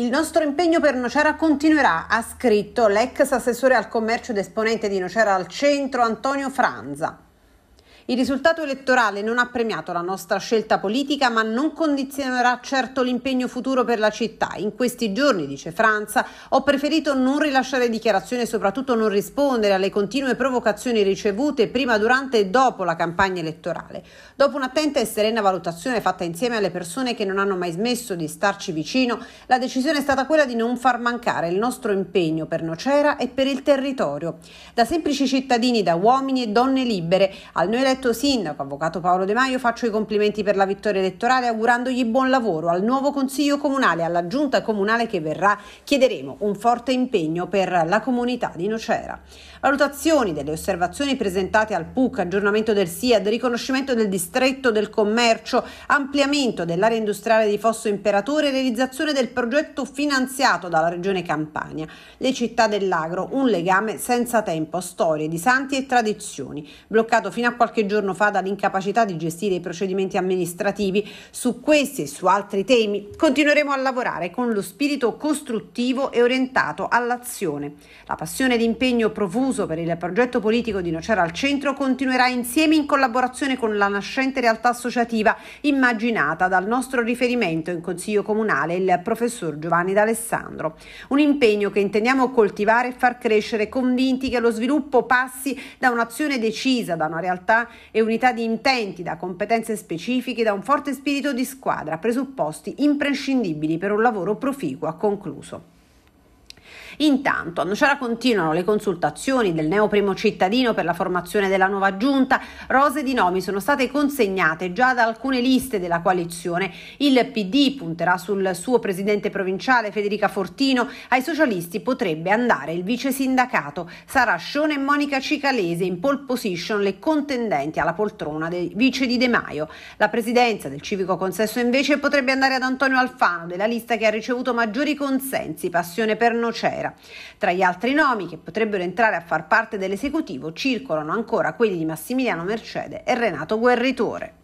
Il nostro impegno per Nocera continuerà, ha scritto l'ex assessore al commercio ed esponente di Nocera al centro Antonio Franza. Il risultato elettorale non ha premiato la nostra scelta politica, ma non condizionerà certo l'impegno futuro per la città. In questi giorni, dice Franza, ho preferito non rilasciare dichiarazioni e soprattutto non rispondere alle continue provocazioni ricevute prima, durante e dopo la campagna elettorale. Dopo un'attenta e serena valutazione fatta insieme alle persone che non hanno mai smesso di starci vicino, la decisione è stata quella di non far mancare il nostro impegno per Nocera e per il territorio. Da semplici cittadini, da uomini e donne libere, al noi elettorale eletto sindaco, avvocato Paolo De Maio, faccio i complimenti per la vittoria elettorale augurandogli buon lavoro al nuovo Consiglio Comunale, alla Giunta Comunale che verrà. Chiederemo un forte impegno per la comunità di Nocera. Valutazioni delle osservazioni presentate al PUC, aggiornamento del SIAD, riconoscimento del distretto del commercio, ampliamento dell'area industriale di Fosso Imperatore, realizzazione del progetto finanziato dalla Regione Campania. Le città dell'agro, un legame senza tempo, storie di santi e tradizioni, bloccato fino a qualche giorno fa dall'incapacità di gestire i procedimenti amministrativi. Su questi e su altri temi continueremo a lavorare con lo spirito costruttivo e orientato all'azione. La passione ed impegno profuso per il progetto politico di Nocera al Centro continuerà insieme in collaborazione con la nascente realtà associativa immaginata dal nostro riferimento in Consiglio Comunale, il professor Giovanni D'Alessandro. Un impegno che intendiamo coltivare e far crescere convinti che lo sviluppo passi da un'azione decisa, da una realtà e unità di intenti, da competenze specifiche, da un forte spirito di squadra, presupposti imprescindibili per un lavoro proficuo, ha concluso. Intanto a Nocera continuano le consultazioni del neo primo cittadino per la formazione della nuova giunta, rose di nomi sono state consegnate già da alcune liste della coalizione, il PD punterà sul suo presidente provinciale Federica Fortino, ai socialisti potrebbe andare il vice sindacato, sarà Scione e Monica Cicalese in pole position le contendenti alla poltrona del vice di De Maio. La presidenza del civico consesso invece potrebbe andare ad Antonio Alfano della lista che ha ricevuto maggiori consensi, passione per Nocera. Matera. Tra gli altri nomi che potrebbero entrare a far parte dell'esecutivo circolano ancora quelli di Massimiliano Mercede e Renato Guerritore.